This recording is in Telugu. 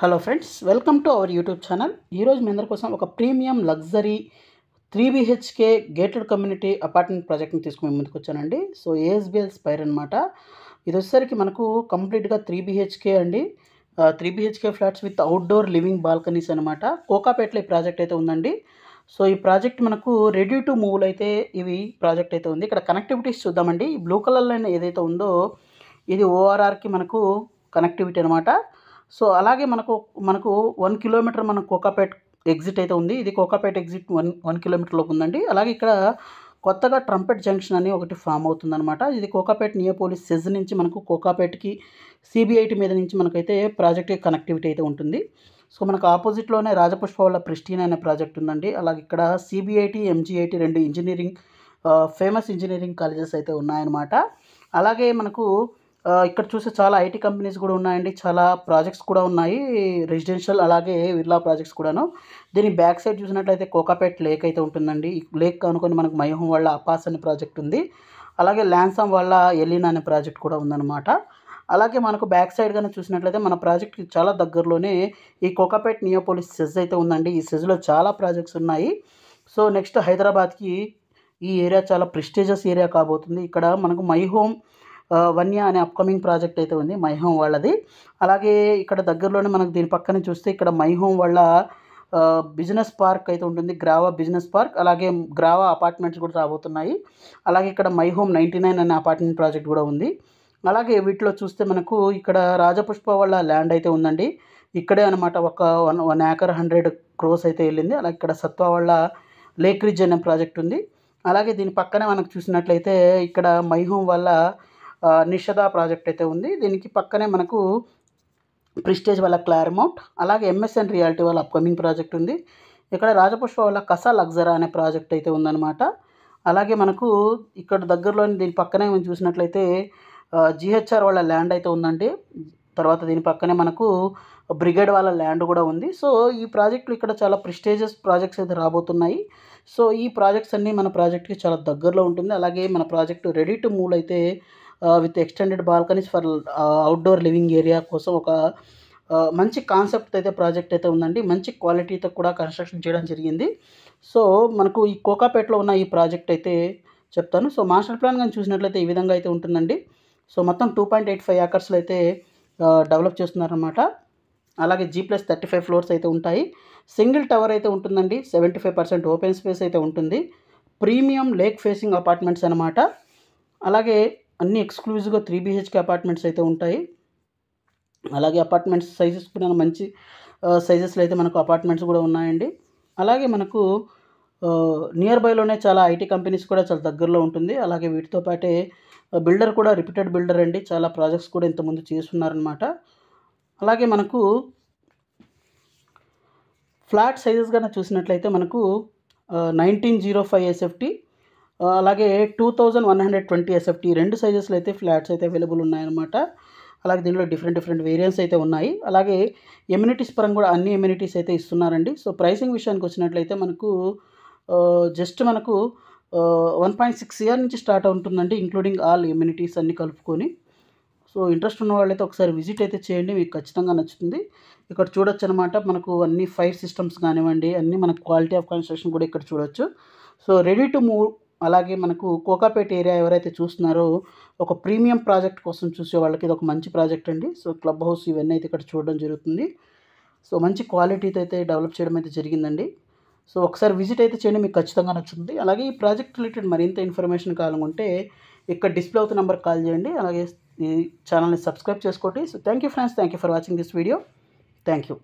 hello friends welcome to our YouTube channel ఈరోజు మీ అందరి కోసం ఒక premium luxury three BHK gated community apartment ప్రాజెక్ట్ని తీసుకుని ముందుకు వచ్చానండి సో ఏఎస్బిఎల్ స్పైర్ అనమాట ఇది వచ్చేసరికి మనకు కంప్లీట్గా త్రీ బీహెచ్కే అండి three BHK flats with outdoor living balconies అనమాట కోకాపేటలో ఈ ప్రాజెక్ట్ అయితే ఉందండి సో ఈ ప్రాజెక్ట్ మనకు రెడీ టు మూవ్లు అయితే ఇవి ప్రాజెక్ట్ అయితే ఉంది ఇక్కడ కనెక్టివిటీస్ చూద్దామండి బ్లూ కలర్లో ఏదైతే ఉందో ఇది ఓఆర్ఆర్కి మనకు కనెక్టివిటీ అనమాట సో అలాగే మనకు మనకు వన్ కిలోమీటర్ మనకు కోకాపేట్ ఎగ్జిట్ అయితే ఉంది ఇది కోకాపేట ఎగ్జిట్ వన్ వన్ కిలోమీటర్లోకి ఉందండి అలాగే ఇక్కడ కొత్తగా ట్రంపెట్ జంక్షన్ అని ఒకటి ఫామ్ అవుతుందన్నమాట ఇది కోకాపేట నియోపోలిస్ సెజ్ నుంచి మనకు కోకాపేట్కి సిబిఐటి మీద నుంచి మనకైతే ప్రాజెక్ట్ కనెక్టివిటీ అయితే ఉంటుంది సో మనకు ఆపోజిట్లోనే రాజపుష్పవల్ల ప్రిస్టీన్ అనే ప్రాజెక్ట్ ఉందండి అలాగే ఇక్కడ సిబిఐటి ఎంజీఐటి రెండు ఇంజనీరింగ్ ఫేమస్ ఇంజనీరింగ్ కాలేజెస్ అయితే ఉన్నాయన్నమాట అలాగే మనకు ఇక్కడ చూస్తే చాలా ఐటీ కంపెనీస్ కూడా ఉన్నాయండి చాలా ప్రాజెక్ట్స్ కూడా ఉన్నాయి రెసిడెన్షియల్ అలాగే విర్లా ప్రాజెక్ట్స్ కూడాను దీని బ్యాక్ సైడ్ చూసినట్లయితే కోకాపేట్ లేక్ అయితే ఉంటుందండి లేక్ అనుకుని మనకు మయోహం వాళ్ళ అపాస్ అనే ప్రాజెక్ట్ ఉంది అలాగే ల్యాన్సమ్ వాళ్ళ ఎలినా అనే ప్రాజెక్ట్ కూడా ఉందన్నమాట అలాగే మనకు బ్యాక్ సైడ్ కానీ చూసినట్లయితే మన ప్రాజెక్ట్కి చాలా దగ్గరలోనే ఈ కోకాపేట్ నియోపోలిస్ సెజ్ అయితే ఉందండి ఈ సెజ్లో చాలా ప్రాజెక్ట్స్ ఉన్నాయి సో నెక్స్ట్ హైదరాబాద్కి ఈ ఏరియా చాలా ప్రెస్టీజియస్ ఏరియా కాబోతుంది ఇక్కడ మనకు మై హోమ్ వన్య అనే అప్కమింగ్ ప్రాజెక్ట్ అయితే ఉంది మై హోమ్ వాళ్ళది అలాగే ఇక్కడ దగ్గరలోనే మనకు దీని పక్కన చూస్తే ఇక్కడ మై హోమ్ వాళ్ళ బిజినెస్ పార్క్ అయితే ఉంటుంది గ్రావా బిజినెస్ పార్క్ అలాగే గ్రావా అపార్ట్మెంట్స్ కూడా రాబోతున్నాయి అలాగే ఇక్కడ మై హోమ్ నైంటీ నైన్ అనే అపార్ట్మెంట్ ప్రాజెక్ట్ కూడా ఉంది అలాగే వీటిలో చూస్తే మనకు ఇక్కడ రాజపుష్ప వాళ్ళ ల్యాండ్ అయితే ఉందండి ఇక్కడే అనమాట ఒక one one acre hundred crores అయితే వెళ్ళింది అలాగే ఇక్కడ సత్వ వాళ్ళ లేక్రిడ్జ్ అనే ప్రాజెక్ట్ ఉంది అలాగే దీని పక్కనే మనకు చూసినట్లయితే ఇక్కడ హోమ్ వల్ల నిషద ప్రాజెక్ట్ అయితే ఉంది దీనికి పక్కనే మనకు ప్రిస్టేజ్ వాళ్ళ క్లార్మౌట్ అలాగే ఎంఎస్ఎన్ రియాలిటీ వాళ్ళ అప్కమింగ్ ప్రాజెక్ట్ ఉంది ఇక్కడ రాజపుష్ప వాళ్ళ కసా లగ్జరా అనే ప్రాజెక్ట్ అయితే ఉందన్నమాట అలాగే మనకు ఇక్కడ దగ్గరలోని దీని పక్కనే మనం చూసినట్లయితే జిహెచ్ఆర్ వాళ్ళ ల్యాండ్ అయితే ఉందండి తర్వాత దీని పక్కనే మనకు బ్రిగేడ్ వాళ్ళ ల్యాండ్ కూడా ఉంది సో ఈ ప్రాజెక్టులు ఇక్కడ చాలా ప్రిస్టేజియస్ ప్రాజెక్ట్స్ అయితే రాబోతున్నాయి సో ఈ ప్రాజెక్ట్స్ అన్నీ మన ప్రాజెక్ట్కి చాలా దగ్గరలో ఉంటుంది అలాగే మన ప్రాజెక్టు రెడీ టు మూవ్ అయితే with extended balconies for outdoor living area కోసం ఒక మంచి కాన్సెప్ట్ అయితే ప్రాజెక్ట్ అయితే ఉందండి మంచి క్వాలిటీతో కూడా కన్స్ట్రక్షన్ చేయడం జరిగింది సో మనకు ఈ కోకాపేటలో ఉన్న ఈ ప్రాజెక్ట్ అయితే చెప్తాను సో మాస్టర్ ప్లాన్ కానీ చూసినట్లయితే ఈ విధంగా అయితే ఉంటుందండి సో మొత్తం టూ పాయింట్ ఎయిట్ ఫైవ్ ఏకర్స్లో అయితే డెవలప్ చేస్తున్నారనమాట అలాగే G plus thirty five floors అయితే ఉంటాయి సింగిల్ టవర్ అయితే ఉంటుందండి seventy five percent open space అయితే ఉంటుంది ప్రీమియం లేక్ ఫేసింగ్ అపార్ట్మెంట్స్ అనమాట అలాగే అన్ని ఎక్స్క్లూజివ్గా త్రీ బీహెచ్కే అపార్ట్మెంట్స్ అయితే ఉంటాయి అలాగే అపార్ట్మెంట్స్ సైజెస్ కూడా మంచి సైజెస్లో అయితే మనకు అపార్ట్మెంట్స్ కూడా ఉన్నాయండి అలాగే మనకు నియర్ బైలోనే చాలా ఐటీ కంపెనీస్ కూడా చాలా దగ్గరలో ఉంటుంది అలాగే వీటితో పాటే బిల్డర్ కూడా రిపీటెడ్ బిల్డర్ అండి చాలా ప్రాజెక్ట్స్ కూడా ఇంతకుముందు చేస్తున్నారనమాట అలాగే మనకు ఫ్లాట్ సైజెస్ కన్నా చూసినట్లయితే మనకు నైన్టీన్ జీరో ఫైవ్ ఎస్ఎఫ్టీ అలాగే two thousand one hundred twenty SFT రెండు సైజెస్లో అయితే ఫ్లాట్స్ అయితే అవైలబుల్ ఉన్నాయన్నమాట అలాగే దీనిలో డిఫరెంట్ డిఫరెంట్ వేరియంట్స్ అయితే ఉన్నాయి అలాగే ఎమ్యూనిటీస్ పరంగా కూడా అన్ని ఎమ్యూనిటీస్ అయితే ఇస్తున్నారండి సో ప్రైసింగ్ విషయానికి వచ్చినట్లయితే మనకు జస్ట్ మనకు వన్ పాయింట్ సిక్స్ ఇయర్ నుంచి స్టార్ట్ అవుతుందండి ఇంక్లూడింగ్ ఆల్ ఎమ్యూనిటీస్ అన్ని కలుపుకొని సో ఇంట్రెస్ట్ ఉన్న వాళ్ళైతే ఒకసారి విజిట్ అయితే చేయండి మీకు ఖచ్చితంగా నచ్చుతుంది ఇక్కడ చూడొచ్చు అనమాట మనకు అన్ని ఫైర్ సిస్టమ్స్ కానివ్వండి అన్నీ మనకు క్వాలిటీ ఆఫ్ కన్స్ట్రక్షన్ కూడా ఇక్కడ చూడొచ్చు సో రెడీ టు మూవ్ అలాగే మనకు కోకాపేట ఏరియా ఎవరైతే చూస్తున్నారో ఒక ప్రీమియం ప్రాజెక్ట్ కోసం చూసే వాళ్ళకి ఇది ఒక మంచి ప్రాజెక్ట్ అండి సో క్లబ్ హౌస్ ఇవన్నీ అయితే ఇక్కడ చూడడం జరుగుతుంది సో మంచి క్వాలిటీతో అయితే డెవలప్ చేయడం అయితే జరిగిందండి సో ఒకసారి విజిట్ అయితే చేయండి మీకు ఖచ్చితంగా నచ్చుతుంది అలాగే ఈ ప్రాజెక్ట్ రిలేటెడ్ మరింత ఇన్ఫర్మేషన్ కావాలనుకుంటే ఇక్కడ డిస్ప్లే అవుతున్న నెంబర్ కాల్ చేయండి అలాగే ఈ ఛానల్ని సబ్స్క్రైబ్ చేసుకోండి so thank you friends thank you for watching this video thank you